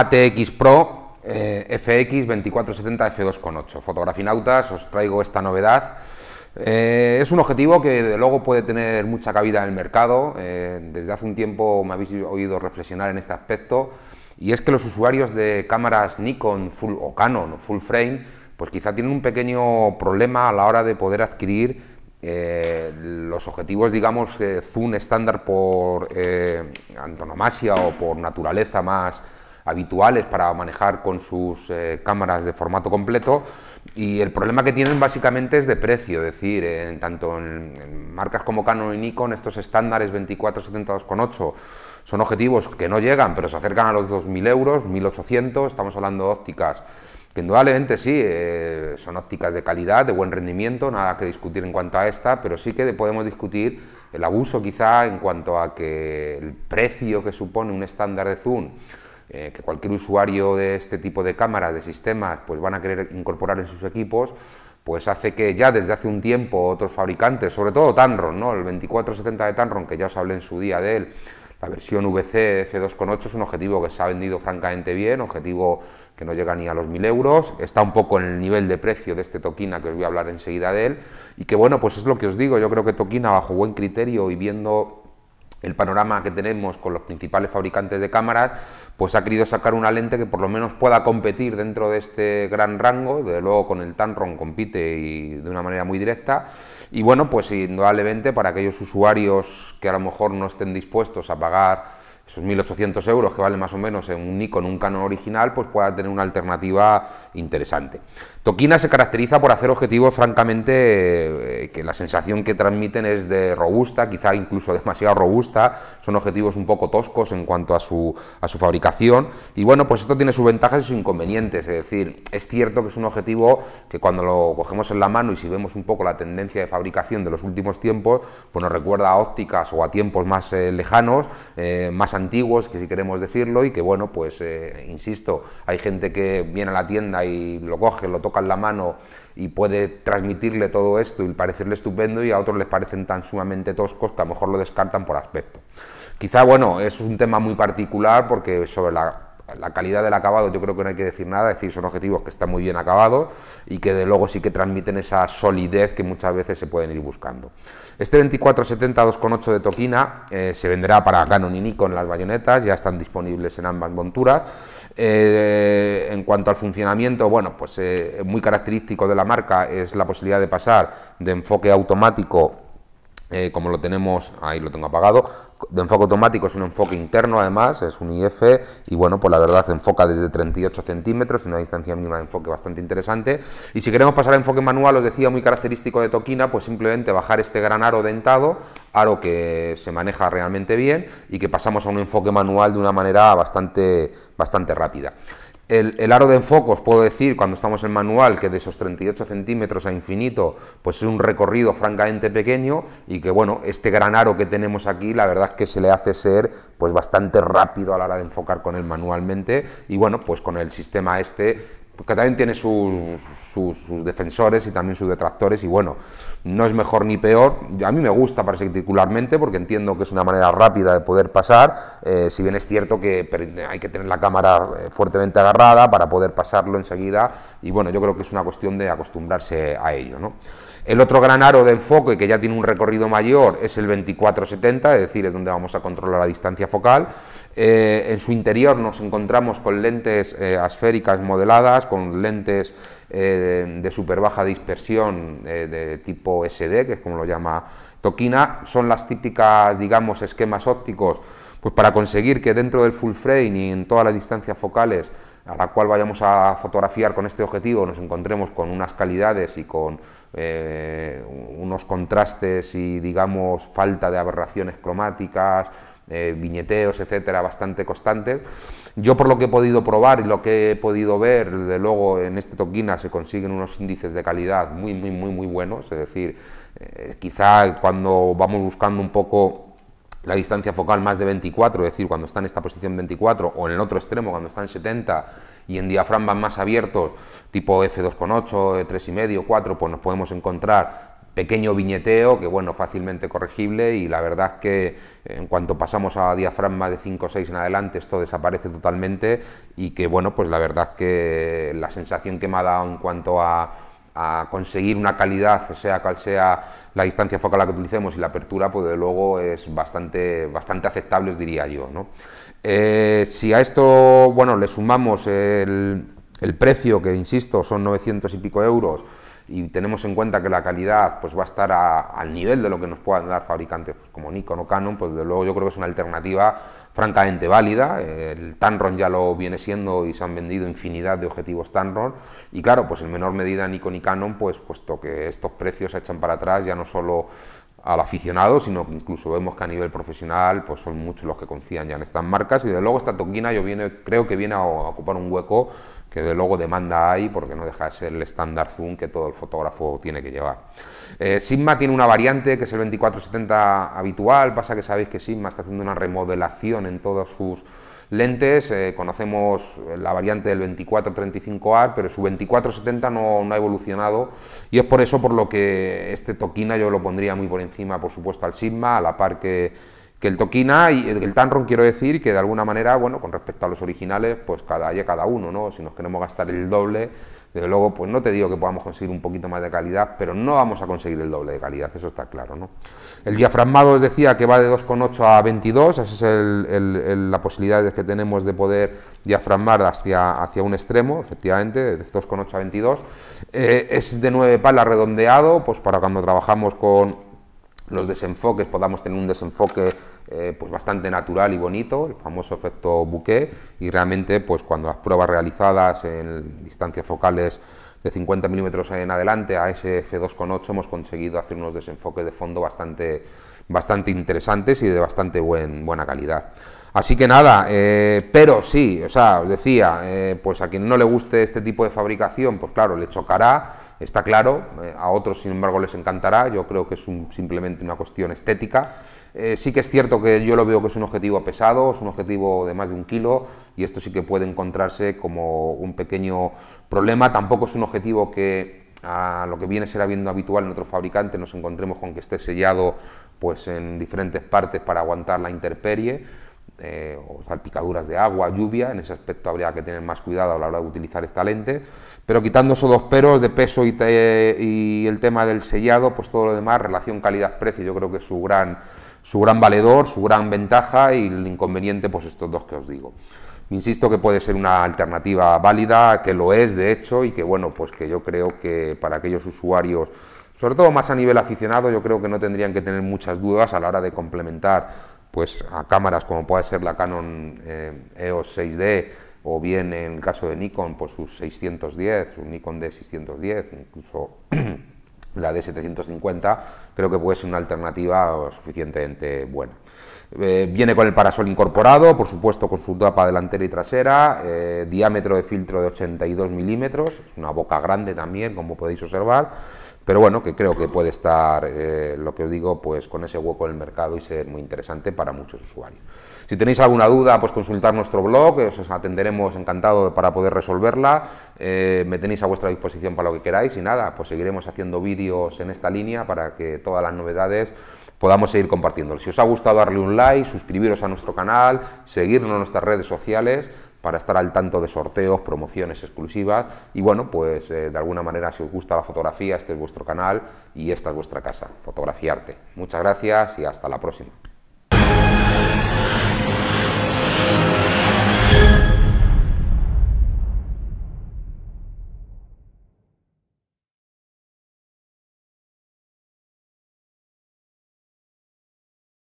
ATX Pro FX 2470 F2.8. Fotografinautas, os traigo esta novedad. Eh, es un objetivo que de luego puede tener mucha cabida en el mercado. Eh, desde hace un tiempo me habéis oído reflexionar en este aspecto. Y es que los usuarios de cámaras Nikon full, o Canon full frame, pues quizá tienen un pequeño problema a la hora de poder adquirir eh, los objetivos, digamos, zoom estándar por antonomasia o por naturaleza más, habituales para manejar con sus eh, cámaras de formato completo y el problema que tienen básicamente es de precio, es decir, en, tanto en, marcas como Canon y Nikon estos estándares 24-72.8 son objetivos que no llegan pero se acercan a los 2.000 euros, 1.800, estamos hablando de ópticas que indudablemente sí, eh, son ópticas de calidad, de buen rendimiento, nada que discutir en cuanto a esta, pero sí que podemos discutir el abuso quizá en cuanto a que el precio que supone un estándar de zoom eh, que cualquier usuario de este tipo de cámaras, de sistemas, pues van a querer incorporar en sus equipos, pues hace que ya desde hace un tiempo otros fabricantes, sobre todo Tanron, ¿no? el 2470 de Tanron, que ya os hablé en su día de él, la versión VC F2.8 es un objetivo que se ha vendido francamente bien, objetivo que no llega ni a los 1.000 euros, está un poco en el nivel de precio de este Tokina, que os voy a hablar enseguida de él, y que bueno, pues es lo que os digo, yo creo que Tokina, bajo buen criterio y viendo el panorama que tenemos con los principales fabricantes de cámaras, pues ha querido sacar una lente que por lo menos pueda competir dentro de este gran rango, desde luego con el tanron compite y de una manera muy directa, y bueno, pues indudablemente para aquellos usuarios que a lo mejor no estén dispuestos a pagar esos 1.800 euros que vale más o menos en un Nikon, un Canon original, pues pueda tener una alternativa interesante. Toquina se caracteriza por hacer objetivos francamente eh, que la sensación que transmiten es de robusta, quizá incluso demasiado robusta, son objetivos un poco toscos en cuanto a su, a su fabricación y bueno, pues esto tiene sus ventajas y sus inconvenientes, es decir, es cierto que es un objetivo que cuando lo cogemos en la mano y si vemos un poco la tendencia de fabricación de los últimos tiempos, pues nos recuerda a ópticas o a tiempos más eh, lejanos, eh, más antiguos, que si queremos decirlo, y que bueno, pues insisto, hay gente que viene a la tienda y lo coge, lo toca en la mano y puede transmitirle todo esto y parecerle estupendo y a otros les parecen tan sumamente toscos que a lo mejor lo descartan por aspecto. Quizá, bueno, es un tema muy particular porque sobre la la calidad del acabado yo creo que no hay que decir nada, es decir, son objetivos que están muy bien acabados y que de luego sí que transmiten esa solidez que muchas veces se pueden ir buscando. Este 2470 2.8 de Toquina eh, se venderá para Canon y Nikon las bayonetas, ya están disponibles en ambas monturas. Eh, en cuanto al funcionamiento, bueno, pues eh, muy característico de la marca es la posibilidad de pasar de enfoque automático eh, como lo tenemos, ahí lo tengo apagado, de enfoque automático es un enfoque interno además, es un IF y bueno, pues la verdad enfoca desde 38 centímetros, una distancia mínima de enfoque bastante interesante y si queremos pasar a enfoque manual, os decía, muy característico de Toquina, pues simplemente bajar este gran aro dentado, aro que se maneja realmente bien y que pasamos a un enfoque manual de una manera bastante, bastante rápida. El, aro de enfoque, os puedo decir, cuando estamos en manual, que de esos 38 centímetros a infinito, pues es un recorrido francamente pequeño y que, bueno, este gran aro que tenemos aquí, la verdad es que se le hace ser pues bastante rápido a la hora de enfocar con él manualmente y, bueno, pues con el sistema este que también tiene sus, defensores y también sus detractores y bueno, no es mejor ni peor. A mí me gusta particularmente porque entiendo que es una manera rápida de poder pasar, eh, si bien es cierto que hay que tener la cámara eh, fuertemente agarrada para poder pasarlo enseguida y bueno, yo creo que es una cuestión de acostumbrarse a ello. ¿no? El otro gran aro de enfoque que ya tiene un recorrido mayor es el 2470, es decir, es donde vamos a controlar la distancia focal eh, en su interior nos encontramos con lentes eh, asféricas modeladas, con lentes eh, de super baja dispersión de tipo SD, que es como lo llama Toquina. Son las típicas, digamos, esquemas ópticos, pues para conseguir que dentro del full frame y en todas las distancias focales a la cual vayamos a fotografiar con este objetivo nos encontremos con unas calidades y con unos contrastes y digamos falta de aberraciones cromáticas, eh, viñeteos, etcétera, bastante constantes. Yo por lo que he podido probar y lo que he podido ver, desde luego en este Toquina se consiguen unos índices de calidad muy, muy, muy, muy buenos, es decir, eh, quizá cuando vamos buscando un poco la distancia focal más de 24, es decir, cuando está en esta posición 24, o en el otro extremo, cuando está en 70, y en diafragma más abiertos, tipo F2,8, 3,5, 4, pues nos podemos encontrar pequeño viñeteo que, bueno, fácilmente corregible y la verdad es que eh, en cuanto pasamos a diafragma de 5 o 6 en adelante esto desaparece totalmente y que, bueno, pues la verdad que la sensación que me ha dado en cuanto a, a conseguir una calidad, sea cual sea la distancia focal la que utilicemos y la apertura, pues de luego es bastante, bastante aceptable, diría yo, ¿no? Eh, si a esto, bueno, le sumamos el, el precio, que insisto, son 900 y pico euros, y tenemos en cuenta que la calidad pues, va a estar al nivel de lo que nos puedan dar fabricantes pues, como Nikon o Canon, pues desde luego yo creo que es una alternativa francamente válida. Eh, el Tanron ya lo viene siendo y se han vendido infinidad de objetivos Tanron Y claro, pues en menor medida Nikon y Canon, pues puesto que estos precios se echan para atrás ya no solo al aficionado, sino que incluso vemos que a nivel profesional pues son muchos los que confían ya en estas marcas y desde luego esta toquina yo viene, creo que viene a ocupar un hueco que de luego demanda hay porque no deja de ser el estándar zoom que todo el fotógrafo tiene que llevar. Eh, Sigma tiene una variante que es el 2470 habitual, pasa que sabéis que Sigma está haciendo una remodelación en todos sus lentes, eh, conocemos la variante del 24-35 a pero su 2470 no, no, ha evolucionado y es por eso por lo que este Tokina yo lo pondría muy por encima, por supuesto, al Sigma, a la par que que el Toquina y el Tanron quiero decir que de alguna manera, bueno, con respecto a los originales, pues cada cada uno, ¿no? Si nos queremos gastar el doble, desde luego, pues no te digo que podamos conseguir un poquito más de calidad, pero no vamos a conseguir el doble de calidad, eso está claro, ¿no? El diafragmado os decía que va de 2,8 a 22, esa es la posibilidad que tenemos de poder diafragmar hacia, hacia un extremo, efectivamente, de 2,8 a 22. Eh, es de 9 palas redondeado, pues para cuando trabajamos con los desenfoques, podamos tener un desenfoque eh, pues bastante natural y bonito, el famoso efecto bouquet, y realmente pues cuando las pruebas realizadas en distancias focales de 50 milímetros en adelante a ese f2.8 hemos conseguido hacer unos desenfoques de fondo bastante, bastante interesantes y de bastante buen, buena calidad. Así que nada, eh, pero sí, o sea, os decía, eh, pues a quien no le guste este tipo de fabricación, pues claro, le chocará, Está claro, eh, a otros sin embargo les encantará, yo creo que es simplemente una cuestión estética. Eh, sí que es cierto que yo lo veo que es un objetivo pesado, es un objetivo de más de un kilo y esto sí que puede encontrarse como un pequeño problema. Tampoco es un objetivo que a lo que viene será viendo habitual en otros fabricantes nos encontremos con que esté sellado pues en diferentes partes para aguantar la interperie eh, o salpicaduras de agua, lluvia, en ese aspecto habría que tener más cuidado a la hora de utilizar esta lente, pero quitando esos dos peros de peso y, y el tema del sellado, pues todo lo demás, relación calidad-precio, yo creo que es su gran, su gran valedor, su gran ventaja y el inconveniente, pues estos dos que os digo. Insisto que puede ser una alternativa válida, que lo es de hecho, y que bueno, pues que yo creo que para aquellos usuarios, sobre todo más a nivel aficionado, yo creo que no tendrían que tener muchas dudas a la hora de complementar pues a cámaras como puede ser la Canon EOS eh, e 6D o bien en el caso de Nikon pues sus 610, un Nikon D610, incluso la D750, creo que puede ser una alternativa suficientemente buena. Eh, viene con el parasol incorporado, por supuesto con su tapa delantera y trasera, eh, diámetro de filtro de 82 milímetros, es una boca grande también, como podéis observar, pero bueno, que creo que puede estar, eh, lo que os digo, pues con ese hueco en el mercado y ser muy interesante para muchos usuarios. Si tenéis alguna duda, pues consultar nuestro blog, os atenderemos encantado para poder resolverla, eh, me tenéis a vuestra disposición para lo que queráis y nada, pues seguiremos haciendo vídeos en esta línea para que todas las novedades podamos seguir compartiéndolas. Si os ha gustado darle un like, suscribiros a nuestro canal, seguirnos en nuestras redes sociales, para estar al tanto de sorteos, promociones exclusivas y bueno, pues eh, de alguna manera si os gusta la fotografía, este es vuestro canal y esta es vuestra casa, Fotografiarte. Muchas gracias y hasta la próxima.